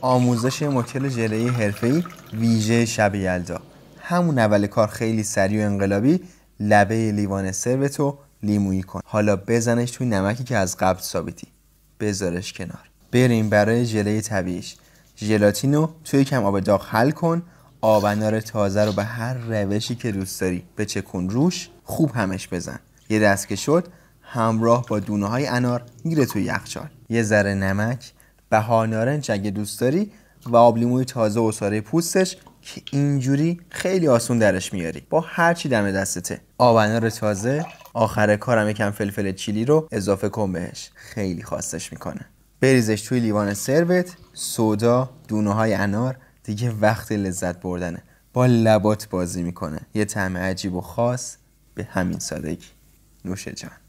آموزش مکل ژلهی حرفه‌ای ویژه شب یلدا همون اول کار خیلی سریع و انقلابی لبه لیوان سروتو لیمویی کن حالا بزنش توی نمکی که از قبل ثابتی بذارش کنار بریم برای ژله طبیعیش ژلاتین رو توی کم آب داغ حل کن آب انار تازه رو به هر روشی که دوست داری به چکون روش خوب همش بزن یه دست که شد همراه با دونه های انار میره توی یخچال یه ذره نمک به نارنج اگه دوست داری و آب لیموی تازه و ساره پوستش که اینجوری خیلی آسون درش میاری با هر چی دم دستته آب انار تازه آخر کارم یکم فلفل چیلی رو اضافه کن بهش خیلی خواستش میکنه بریزش توی لیوان سروت سودا دونه های انار دیگه وقت لذت بردنه با لبات بازی میکنه یه طعم عجیب و خاص به همین سادگی نوش جان